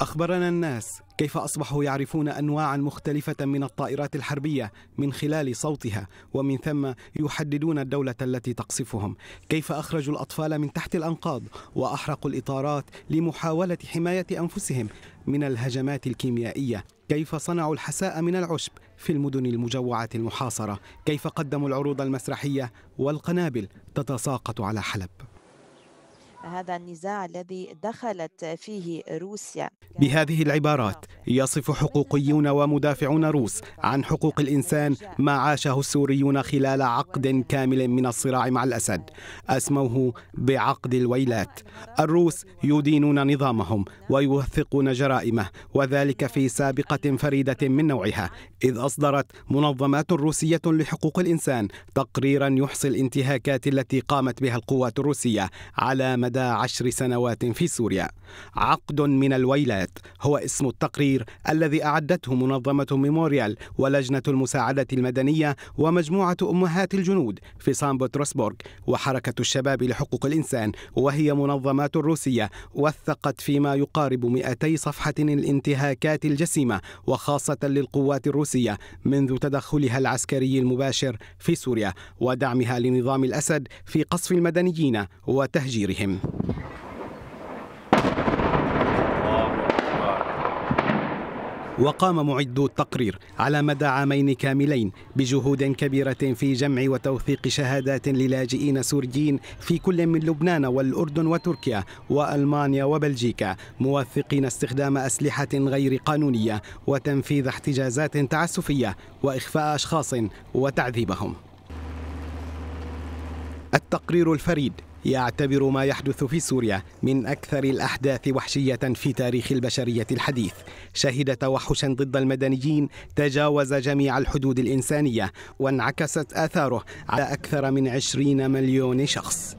أخبرنا الناس كيف أصبحوا يعرفون أنواعا مختلفة من الطائرات الحربية من خلال صوتها ومن ثم يحددون الدولة التي تقصفهم كيف أخرجوا الأطفال من تحت الأنقاض وأحرقوا الإطارات لمحاولة حماية أنفسهم من الهجمات الكيميائية كيف صنعوا الحساء من العشب في المدن المجوعة المحاصرة كيف قدموا العروض المسرحية والقنابل تتساقط على حلب هذا النزاع الذي دخلت فيه روسيا بهذه العبارات يصف حقوقيون ومدافعون روس عن حقوق الانسان ما عاشه السوريون خلال عقد كامل من الصراع مع الاسد اسموه بعقد الويلات الروس يدينون نظامهم ويوثقون جرائمه وذلك في سابقه فريده من نوعها اذ اصدرت منظمات روسيه لحقوق الانسان تقريرا يحصي الانتهاكات التي قامت بها القوات الروسيه على مدى لدى عشر سنوات في سوريا عقد من الويلات هو اسم التقرير الذي أعدته منظمة ميموريال ولجنة المساعدة المدنية ومجموعة أمهات الجنود في سان بطرسبورغ وحركة الشباب لحقوق الإنسان وهي منظمات روسية وثقت فيما يقارب 200 صفحة الانتهاكات الجسيمة وخاصة للقوات الروسية منذ تدخلها العسكري المباشر في سوريا ودعمها لنظام الأسد في قصف المدنيين وتهجيرهم وقام معدو التقرير على مدى عامين كاملين بجهود كبيرة في جمع وتوثيق شهادات للاجئين سوريين في كل من لبنان والأردن وتركيا وألمانيا وبلجيكا موثقين استخدام أسلحة غير قانونية وتنفيذ احتجازات تعسفية وإخفاء أشخاص وتعذيبهم التقرير الفريد يعتبر ما يحدث في سوريا من أكثر الأحداث وحشية في تاريخ البشرية الحديث شهد توحشا ضد المدنيين تجاوز جميع الحدود الإنسانية وانعكست آثاره على أكثر من 20 مليون شخص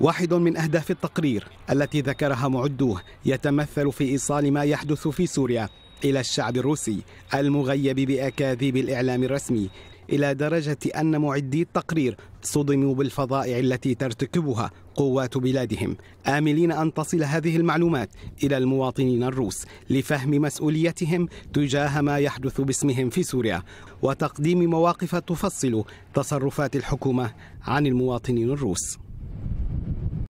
واحد من أهداف التقرير التي ذكرها معدوه يتمثل في إيصال ما يحدث في سوريا إلى الشعب الروسي المغيب بأكاذيب الإعلام الرسمي إلى درجة أن معدي التقرير صدموا بالفظائع التي ترتكبها قوات بلادهم آملين أن تصل هذه المعلومات إلى المواطنين الروس لفهم مسؤوليتهم تجاه ما يحدث باسمهم في سوريا وتقديم مواقف تفصل تصرفات الحكومة عن المواطنين الروس